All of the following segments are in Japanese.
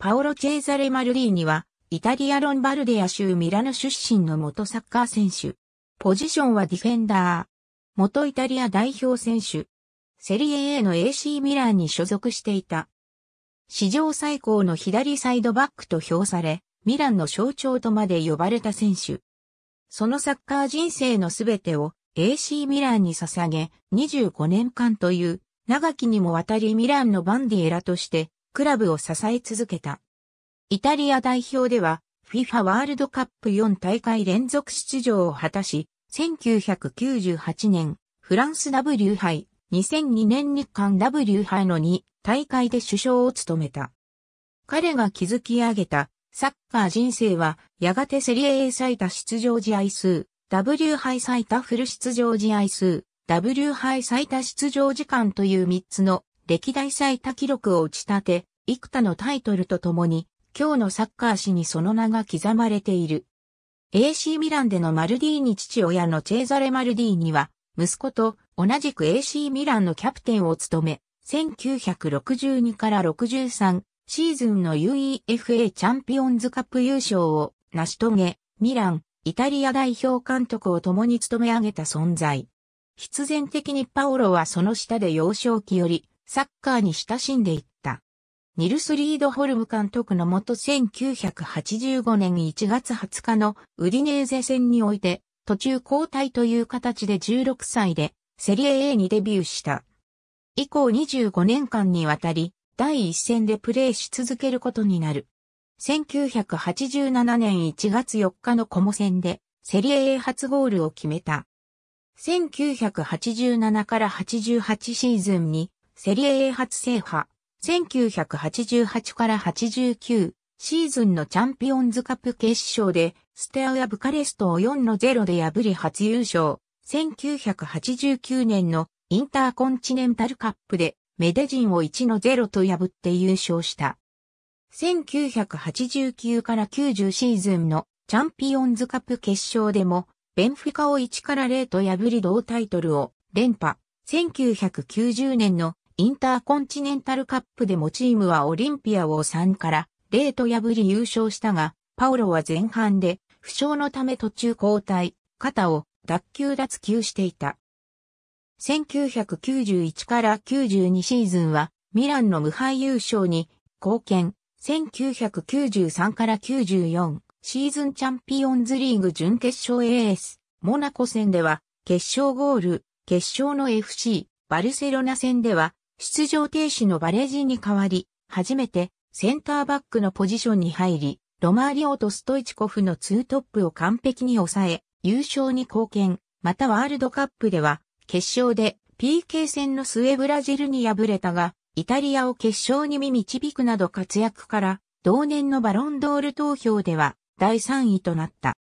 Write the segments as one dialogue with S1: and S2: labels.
S1: パオロ・チェーザレ・マルリーニは、イタリア・ロンバルディア州ミラノ出身の元サッカー選手。ポジションはディフェンダー。元イタリア代表選手。セリエ A の AC ミランに所属していた。史上最高の左サイドバックと評され、ミランの象徴とまで呼ばれた選手。そのサッカー人生のすべてを AC ミランに捧げ、25年間という、長きにもわたりミランのバンディエラとしてクラブを支え続けた。イタリア代表では FIFA ワールドカップ4大会連続出場を果たし、1998年フランス W 杯、2002年日韓 W 杯の2大会で首相を務めた。彼が築き上げたサッカー人生はやがてセリエ A 最多出場試合数、W 杯最多フル出場試合数、W 杯最多出場時間という3つの歴代最多記録を打ち立て、幾多のタイトルとともに、今日のサッカー史にその名が刻まれている。AC ミランでのマルディーニ父親のチェーザレ・マルディーニは、息子と同じく AC ミランのキャプテンを務め、1962から63シーズンの UEFA チャンピオンズカップ優勝を成し遂げ、ミラン、イタリア代表監督を共に務め上げた存在。必然的にパオロはその下で幼少期よりサッカーに親しんでいった。ニルス・リードホルム監督のもと1985年1月20日のウディネーゼ戦において途中交代という形で16歳でセリエ A にデビューした。以降25年間にわたり第一戦でプレーし続けることになる。1987年1月4日のコモ戦でセリエ A 初ゴールを決めた。1987から88シーズンにセリエ A 初制覇、1988から89シーズンのチャンピオンズカップ決勝で、ステアやブカレストを4の0で破り初優勝、1989年のインターコンチネンタルカップで、メデジンを1の0と破って優勝した。1989から90シーズンのチャンピオンズカップ決勝でも、ベンフィカを1から0と破り同タイトルを連覇。1990年のインターコンチネンタルカップでもチームはオリンピアを3から0と破り優勝したが、パオロは前半で負傷のため途中交代、肩を脱球脱球していた。1991から92シーズンはミランの無敗優勝に貢献。1993から94シーズンチャンピオンズリーグ準決勝 AS モナコ戦では決勝ゴール、決勝の FC バルセロナ戦では出場停止のバレージに代わり、初めてセンターバックのポジションに入り、ロマーリオとストイチコフのツートップを完璧に抑え、優勝に貢献、またワールドカップでは、決勝で PK 戦の末ブラジルに敗れたが、イタリアを決勝に導くなど活躍から、同年のバロンドール投票では第3位となった。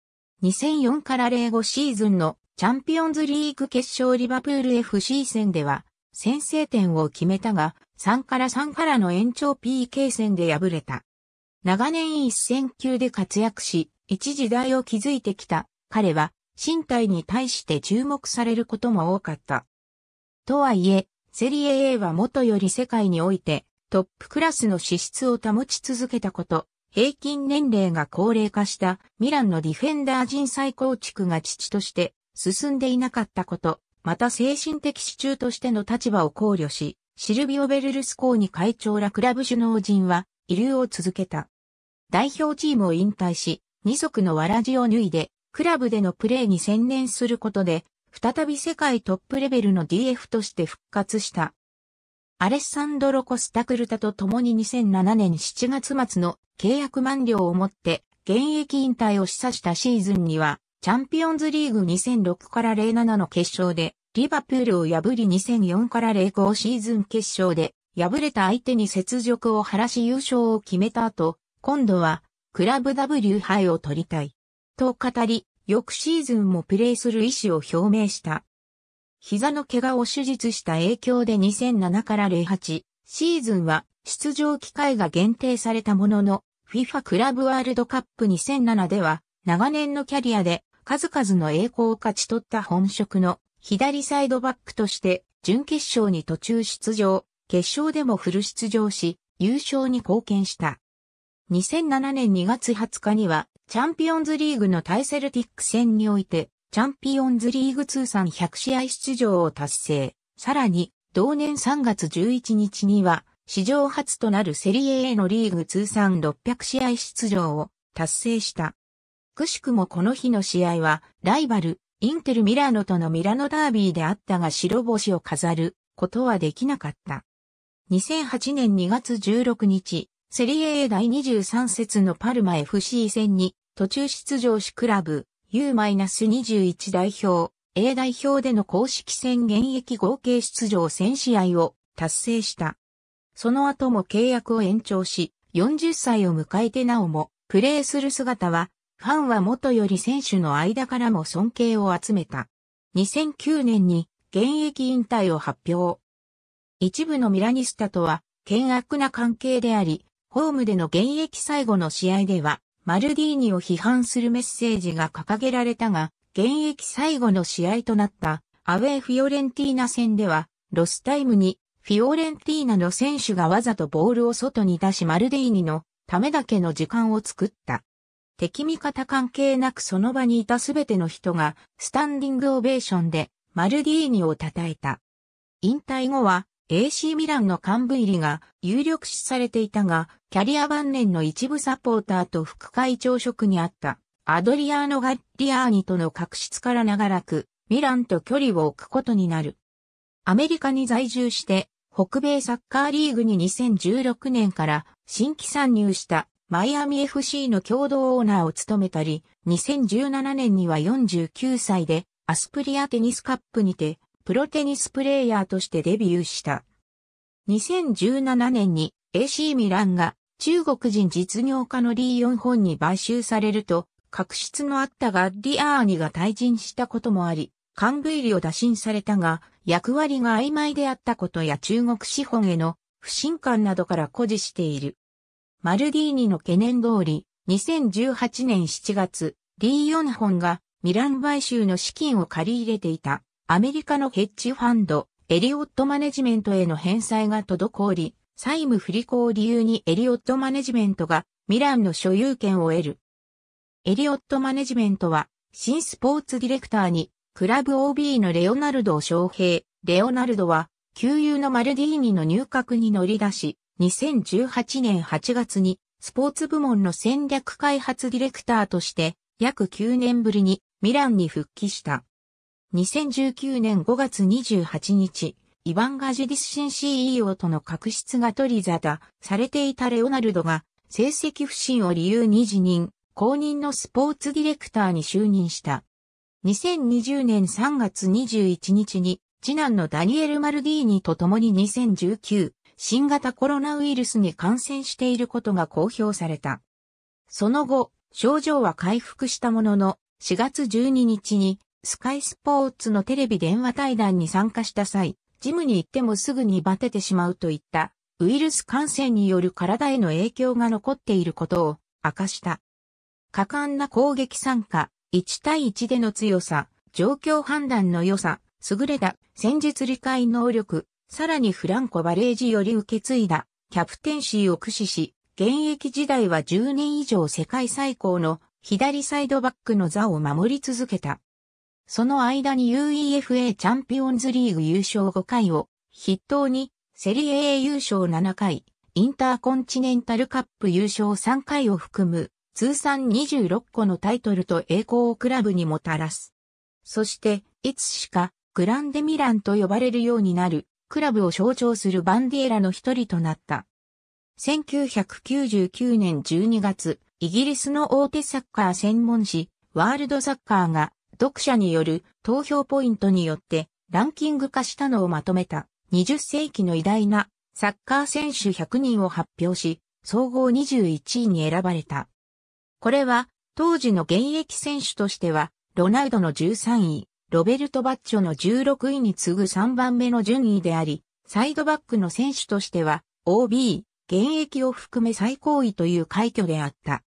S1: 2004から05シーズンのチャンピオンズリーグ決勝リバプール FC 戦では先制点を決めたが、3から3からの延長 PK 戦で敗れた。長年一戦級で活躍し、一時代を築いてきた彼は身体に対して注目されることも多かった。とはいえ、セリエ A は元より世界においてトップクラスの資質を保ち続けたこと、平均年齢が高齢化したミランのディフェンダー人再構築が父として進んでいなかったこと、また精神的支柱としての立場を考慮し、シルビオ・ベルルスコーニ会長らクラブ首脳陣は、遺留を続けた。代表チームを引退し、二足のわらじを脱いで、クラブでのプレーに専念することで、再び世界トップレベルの DF として復活した。アレッサンドロ・コスタクルタと共に2007年7月末の契約満了をもって現役引退を示唆したシーズンにはチャンピオンズリーグ2006から07の決勝で、リバプールを破り2004から05シーズン決勝で、敗れた相手に雪辱を晴らし優勝を決めた後、今度は、クラブ W 杯を取りたい。と語り、翌シーズンもプレーする意思を表明した。膝の怪我を手術した影響で2007から08シーズンは出場機会が限定されたものの FIFA クラブワールドカップ2007では長年のキャリアで数々の栄光を勝ち取った本職の左サイドバックとして準決勝に途中出場、決勝でもフル出場し、優勝に貢献した。2007年2月20日には、チャンピオンズリーグのタイセルティック戦において、チャンピオンズリーグ通算100試合出場を達成。さらに、同年3月11日には、史上初となるセリエ A のリーグ通算600試合出場を達成した。くしくもこの日の試合は、ライバル、インテル・ミラノとのミラノダービーであったが白星を飾ることはできなかった。2008年2月16日、セリエ A 第23節のパルマ FC 戦に途中出場しクラブ U-21 代表 A 代表での公式戦現役合計出場1000試合を達成した。その後も契約を延長し、40歳を迎えてなおもプレーする姿はファンは元より選手の間からも尊敬を集めた。2009年に現役引退を発表。一部のミラニスタとは、険悪な関係であり、ホームでの現役最後の試合では、マルディーニを批判するメッセージが掲げられたが、現役最後の試合となったアウェーフィオレンティーナ戦では、ロスタイムにフィオレンティーナの選手がわざとボールを外に出しマルディーニのためだけの時間を作った。敵味方関係なくその場にいたすべての人が、スタンディングオベーションで、マルディーニを称えた。引退後は、AC ミランの幹部入りが有力視されていたが、キャリア晩年の一部サポーターと副会長職にあったアドリアーノ・ガッリアーニとの確執から長らく、ミランと距離を置くことになる。アメリカに在住して、北米サッカーリーグに2016年から新規参入したマイアミ FC の共同オーナーを務めたり、2017年には49歳でアスプリアテニスカップにてプロテニスプレーヤーとしてデビューした。2017年に AC ミランが中国人実業家のリー・ヨンホンに買収されると、確執のあったガッディアーニが退陣したこともあり、カ部入りを打診されたが、役割が曖昧であったことや中国資本への不信感などから誇示している。マルディーニの懸念通り、2018年7月、リー・ヨンホンがミラン買収の資金を借り入れていたアメリカのヘッジファンド、エリオットマネジメントへの返済が滞り、債務不履行を理由にエリオットマネジメントがミランの所有権を得る。エリオットマネジメントは、新スポーツディレクターに、クラブ OB のレオナルドを招聘。レオナルドは、旧友のマルディーニの入閣に乗り出し、2018年8月にスポーツ部門の戦略開発ディレクターとして約9年ぶりにミランに復帰した。2019年5月28日、イヴァン・ガジディス新 CEO との確執が取り沙汰されていたレオナルドが成績不振を理由に辞任、後任のスポーツディレクターに就任した。2020年3月21日に次男のダニエル・マルディーニと共に2019新型コロナウイルスに感染していることが公表された。その後、症状は回復したものの、4月12日にスカイスポーツのテレビ電話対談に参加した際、ジムに行ってもすぐにバテてしまうといったウイルス感染による体への影響が残っていることを明かした。果敢な攻撃参加、1対1での強さ、状況判断の良さ、優れた戦術理解能力、さらにフランコ・バレージより受け継いだキャプテンシーを駆使し、現役時代は10年以上世界最高の左サイドバックの座を守り続けた。その間に UEFA チャンピオンズリーグ優勝5回を筆頭にセリエ A 優勝7回、インターコンチネンタルカップ優勝3回を含む通算26個のタイトルと栄光をクラブにもたらす。そして、いつしかグランデミランと呼ばれるようになるクラブを象徴するバンディエラの一人となった。1999年12月、イギリスの大手サッカー専門誌、ワールドサッカーが読者による投票ポイントによってランキング化したのをまとめた20世紀の偉大なサッカー選手100人を発表し、総合21位に選ばれた。これは当時の現役選手としてはロナウドの13位、ロベルト・バッチョの16位に次ぐ3番目の順位であり、サイドバックの選手としては、OB、現役を含め最高位という快挙であった。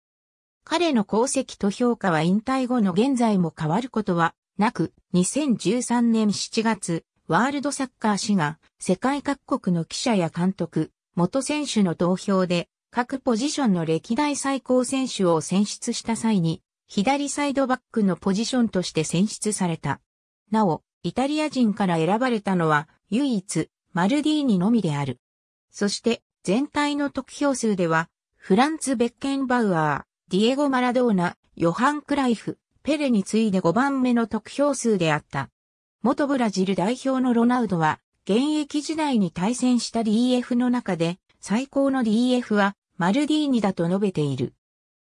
S1: 彼の功績と評価は引退後の現在も変わることはなく、2013年7月、ワールドサッカー誌が世界各国の記者や監督、元選手の投票で各ポジションの歴代最高選手を選出した際に、左サイドバックのポジションとして選出された。なお、イタリア人から選ばれたのは唯一マルディーニのみである。そして全体の得票数ではフランツ・ベッケンバウアー、ディエゴ・マラドーナ、ヨハン・クライフ、ペレに次いで5番目の得票数であった。元ブラジル代表のロナウドは現役時代に対戦した DF の中で最高の DF はマルディーニだと述べている。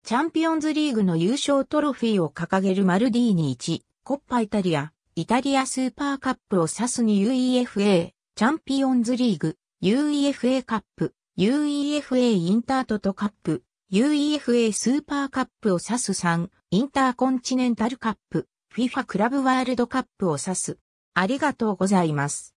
S1: チャンピオンズリーグの優勝トロフィーを掲げるマルディーニ1、コッパイタリア、イタリアスーパーカップを指すに UEFA、チャンピオンズリーグ、UEFA カップ、UEFA インタートトカップ、UEFA スーパーカップを指す3、インターコンチネンタルカップ、FIFA クラブワールドカップを指す。ありがとうございます。